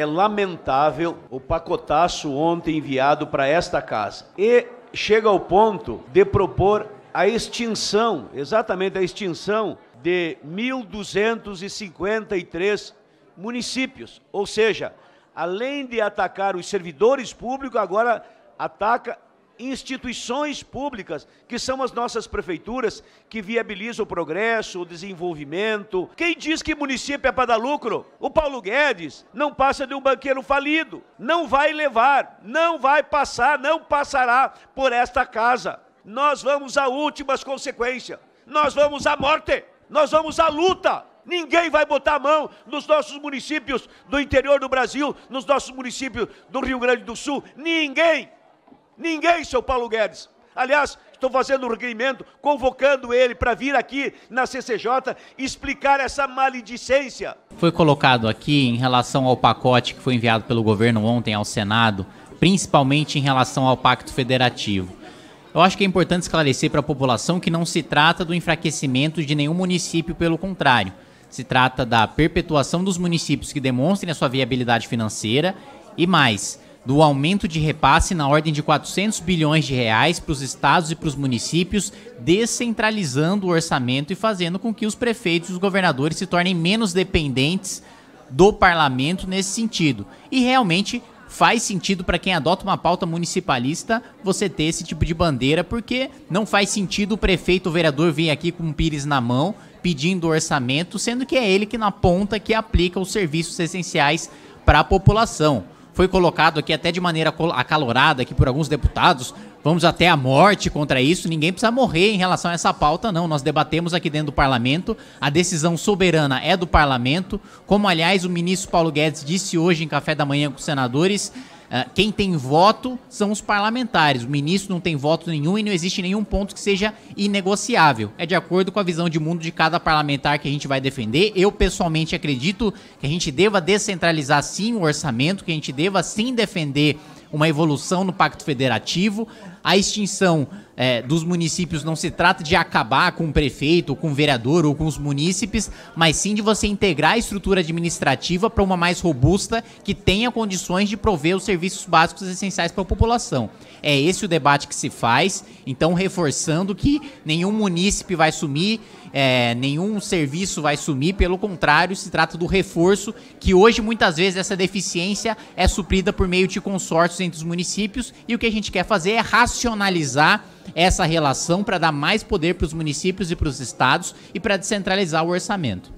É lamentável o pacotaço ontem enviado para esta casa. E chega ao ponto de propor a extinção, exatamente a extinção de 1.253 municípios. Ou seja, além de atacar os servidores públicos, agora ataca instituições públicas, que são as nossas prefeituras, que viabilizam o progresso, o desenvolvimento. Quem diz que município é para dar lucro? O Paulo Guedes não passa de um banqueiro falido. Não vai levar, não vai passar, não passará por esta casa. Nós vamos a últimas consequências Nós vamos à morte. Nós vamos à luta. Ninguém vai botar a mão nos nossos municípios do interior do Brasil, nos nossos municípios do Rio Grande do Sul. Ninguém. Ninguém, seu Paulo Guedes. Aliás, estou fazendo um requerimento, convocando ele para vir aqui na CCJ explicar essa maledicência. Foi colocado aqui em relação ao pacote que foi enviado pelo governo ontem ao Senado, principalmente em relação ao Pacto Federativo. Eu acho que é importante esclarecer para a população que não se trata do enfraquecimento de nenhum município, pelo contrário. Se trata da perpetuação dos municípios que demonstrem a sua viabilidade financeira e mais do aumento de repasse na ordem de 400 bilhões de reais para os estados e para os municípios, descentralizando o orçamento e fazendo com que os prefeitos e os governadores se tornem menos dependentes do parlamento nesse sentido. E realmente faz sentido para quem adota uma pauta municipalista você ter esse tipo de bandeira, porque não faz sentido o prefeito, ou vereador vir aqui com um pires na mão pedindo orçamento, sendo que é ele que na ponta que aplica os serviços essenciais para a população foi colocado aqui até de maneira acalorada aqui por alguns deputados. Vamos até a morte contra isso. Ninguém precisa morrer em relação a essa pauta, não. Nós debatemos aqui dentro do parlamento. A decisão soberana é do parlamento. Como, aliás, o ministro Paulo Guedes disse hoje em café da manhã com os senadores. Ah, quem tem voto são os parlamentares. O ministro não tem voto nenhum e não existe nenhum ponto que seja inegociável. É de acordo com a visão de mundo de cada parlamentar que a gente vai defender. Eu, pessoalmente, acredito que a gente deva descentralizar sim o orçamento, que a gente deva sim defender uma evolução no Pacto Federativo, a extinção é, dos municípios não se trata de acabar com o prefeito, com o vereador ou com os munícipes, mas sim de você integrar a estrutura administrativa para uma mais robusta que tenha condições de prover os serviços básicos essenciais para a população. É esse o debate que se faz, então reforçando que nenhum munícipe vai sumir, é, nenhum serviço vai sumir, pelo contrário, se trata do reforço que hoje muitas vezes essa deficiência é suprida por meio de consórcios entre os municípios e o que a gente quer fazer é racionalizar essa relação para dar mais poder para os municípios e para os estados e para descentralizar o orçamento.